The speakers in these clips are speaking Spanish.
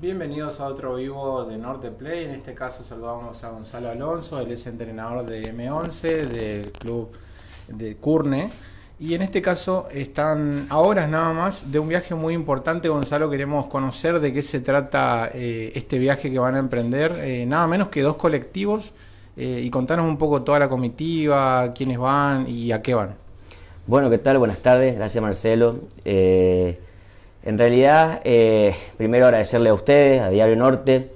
Bienvenidos a otro vivo de Norte Play. En este caso saludamos a Gonzalo Alonso, él es entrenador de M11 del club de Curne. Y en este caso están a horas nada más de un viaje muy importante. Gonzalo, queremos conocer de qué se trata eh, este viaje que van a emprender. Eh, nada menos que dos colectivos. Eh, y contarnos un poco toda la comitiva, quiénes van y a qué van. Bueno, ¿qué tal? Buenas tardes. Gracias, Marcelo. En realidad, eh, primero agradecerle a ustedes, a Diario Norte.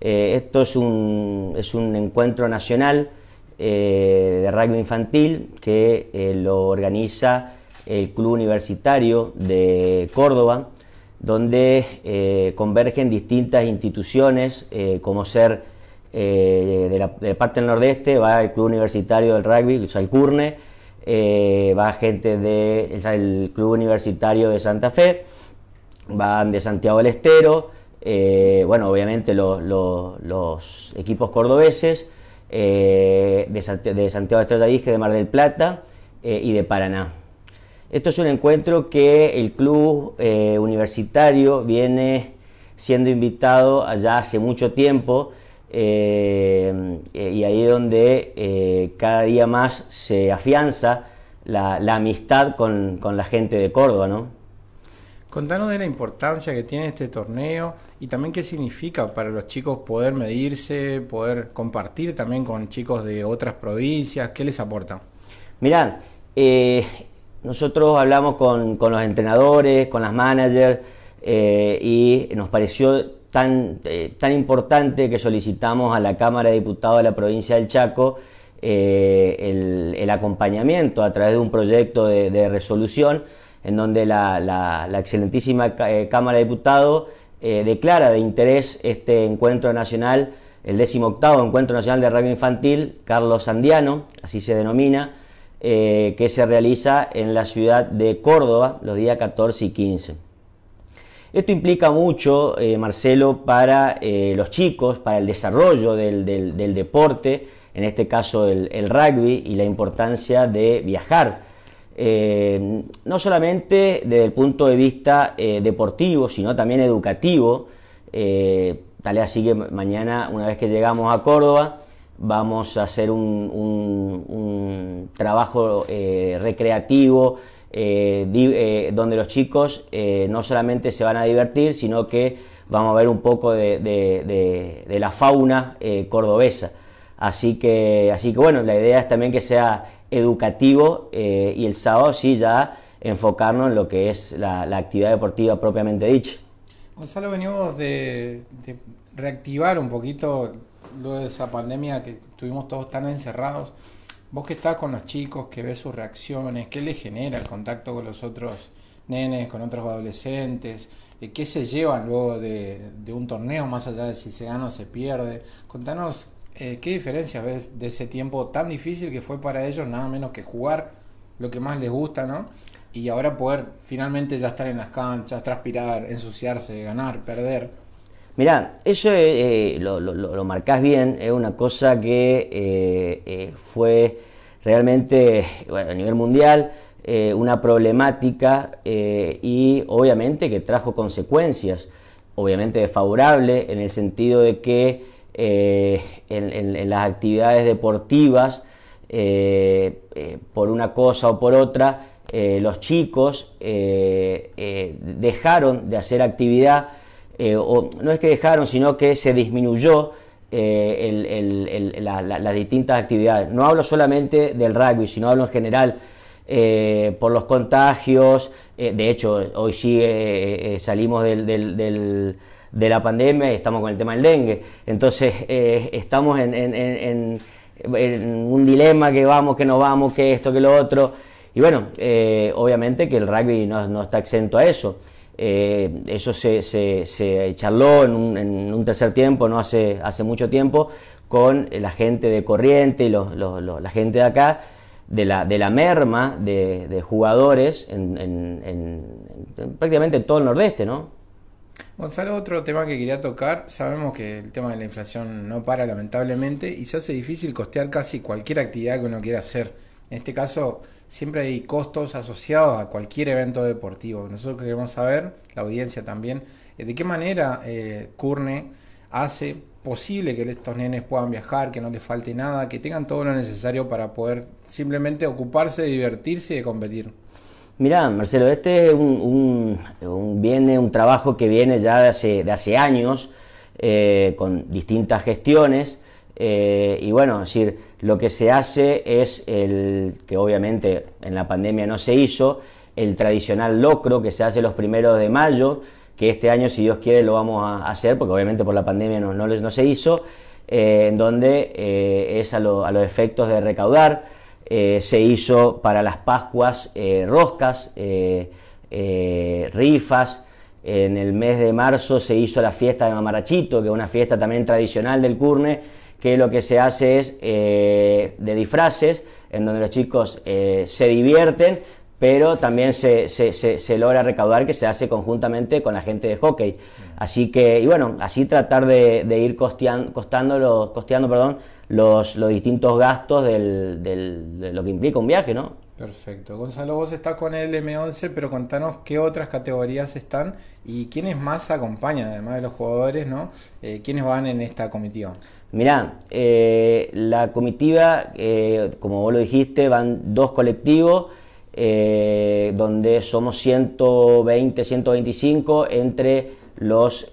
Eh, esto es un, encuentro nacional eh, de rugby infantil que lo organiza el Club Universitario de Córdoba, donde convergen distintas instituciones, como ser de, parte del Nordeste, va el Club Universitario del Rugby, Curne, va gente del el Club Universitario de Santa Fe, van de Santiago del Estero, eh, bueno, obviamente los, equipos cordobeses, eh, de, Santiago de Estrella Dije, de Mar del Plata eh, y de Paraná. Esto es un encuentro que el club universitario viene siendo invitado allá hace mucho tiempo y ahí es donde cada día más se afianza la, amistad con, con la gente de Córdoba, ¿no? Contanos de la importancia que tiene este torneo y también qué significa para los chicos poder medirse, poder compartir también con chicos de otras provincias, qué les aporta. Mirá, eh, nosotros hablamos con, los entrenadores, con las managers eh, y nos pareció eh, tan, importante que solicitamos a la Cámara de Diputados de la provincia del Chaco el, acompañamiento a través de un proyecto de resolución en donde la, excelentísima eh, Cámara de Diputados eh, declara de interés este encuentro nacional, el 18 Encuentro Nacional de Rugby Infantil, Carlos Sandiano, así se denomina, eh, que se realiza en la ciudad de Córdoba los días 14 y 15. Esto implica mucho, Marcelo, para los chicos, para el desarrollo del, deporte, en este caso el rugby, y la importancia de viajar eh, no solamente desde el punto de vista eh, deportivo, sino también educativo. Eh, tal es así que mañana, una vez que llegamos a Córdoba, vamos a hacer un, trabajo recreativo donde los chicos no solamente se van a divertir, sino que vamos a ver un poco de, de la fauna cordobesa. Así que, así que bueno, la idea es también que sea educativo eh, y el sábado sí ya enfocarnos en lo que es la, actividad deportiva propiamente dicha. Gonzalo, venimos de, reactivar un poquito luego de esa pandemia que estuvimos todos tan encerrados. Vos que estás con los chicos, que ves sus reacciones, qué les genera el contacto con los otros nenes, con otros adolescentes, eh, qué se llevan luego de, de un torneo, más allá de si se gana o se pierde. Contanos eh, ¿Qué diferencia ves de ese tiempo tan difícil que fue para ellos, nada menos que jugar lo que más les gusta, ¿no? Y ahora poder finalmente ya estar en las canchas, transpirar, ensuciarse, ganar, perder. Mirá, eso eh, eh, lo, marcas bien, es una cosa que fue realmente bueno, a nivel mundial. una problemática y obviamente que trajo consecuencias, obviamente desfavorable en el sentido de que eh, en, las actividades deportivas, eh, eh, por una cosa o por otra, los chicos dejaron de hacer actividad, o no es que dejaron, sino que se disminuyó las distintas actividades. No hablo solamente del rugby, sino hablo en general. por los contagios. de hecho, hoy sí salimos del, de la pandemia y estamos con el tema del dengue. Entonces, eh, estamos en, un dilema que vamos, que no vamos, que esto, que lo otro. Y bueno, eh, obviamente que el rugby no, está exento a eso. Eh, eso se, se, se charló un, en un, tercer tiempo, no hace, hace mucho tiempo, con la gente de Corriente y los, los, la gente de acá, de la, de la merma de, de jugadores en, prácticamente todo el nordeste, ¿no? Gonzalo, otro tema que quería tocar, sabemos que el tema de la inflación no para lamentablemente y se hace difícil costear casi cualquier actividad que uno quiera hacer. En este caso, siempre hay costos asociados a cualquier evento deportivo. Nosotros queremos saber, la audiencia también, eh, de qué manera Curne eh, hace posible que estos nenes puedan viajar, que no les falte nada, que tengan todo lo necesario para poder simplemente ocuparse, divertirse y de competir. Mirá, Marcelo, este es un, viene, un trabajo que viene ya de hace, años, eh, con distintas gestiones. Eh, y bueno, decir, lo que se hace es el que obviamente en la pandemia no se hizo, el tradicional locro que se hace los primeros de mayo, que este año, si Dios quiere, lo vamos a hacer, porque obviamente por la pandemia no, no, se hizo, eh, en donde es a, a los efectos de recaudar. Eh, se hizo para las Pascuas eh, roscas, eh, rifas. En el mes de marzo se hizo la fiesta de Mamarachito, que es una fiesta también tradicional del Curne, que lo que se hace es de disfraces, en donde los chicos se divierten, pero también se, logra recaudar que se hace conjuntamente con la gente de hockey. Así que, y bueno, así tratar de, ir costeando, costeando perdón, los, distintos gastos del, de lo que implica un viaje, ¿no? Perfecto. Gonzalo, vos estás con el M11, pero contanos qué otras categorías están y quiénes más acompañan, además de los jugadores, ¿no? Eh, ¿Quiénes van en esta comitiva? Mirá, eh, la comitiva, eh, como vos lo dijiste, van dos colectivos, donde somos 120, 125 entre los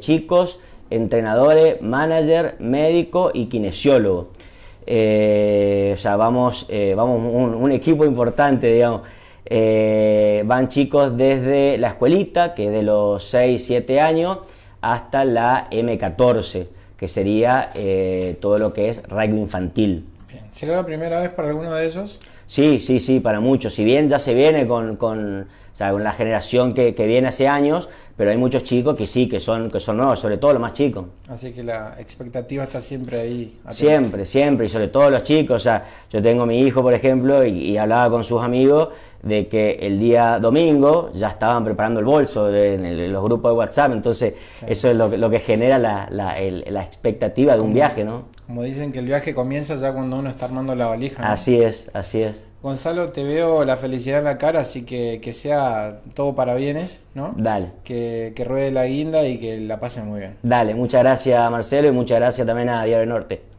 chicos entrenadores, manager, médico y kinesiólogo. Eh, o sea, vamos, eh, vamos un, equipo importante, digamos. Eh, van chicos desde la escuelita, que es de los 6, 7 años, hasta la M14, que sería todo lo que es rugby infantil. Bien. ¿Será la primera vez para alguno de ellos? Sí, sí, sí, para muchos. Si bien ya se viene con, la generación que viene hace años, pero hay muchos chicos que sí, que son, que son nuevos, sobre todo los más chicos. Así que la expectativa está siempre ahí. Siempre, siempre, y sobre todo los chicos. O sea, yo tengo a mi hijo, por ejemplo, y, hablaba con sus amigos de que el día domingo ya estaban preparando el bolso en, los grupos de WhatsApp, entonces eso es lo, que genera la, la, la expectativa de un viaje, ¿no? Como dicen que el viaje comienza ya cuando uno está armando la valija. Así es, así es. Gonzalo, te veo la felicidad en la cara, así que que sea todo para bienes, ¿no? Dale. Que, que ruede la guinda y que la pasen muy bien. Dale, muchas gracias Marcelo y muchas gracias también a Diario Norte.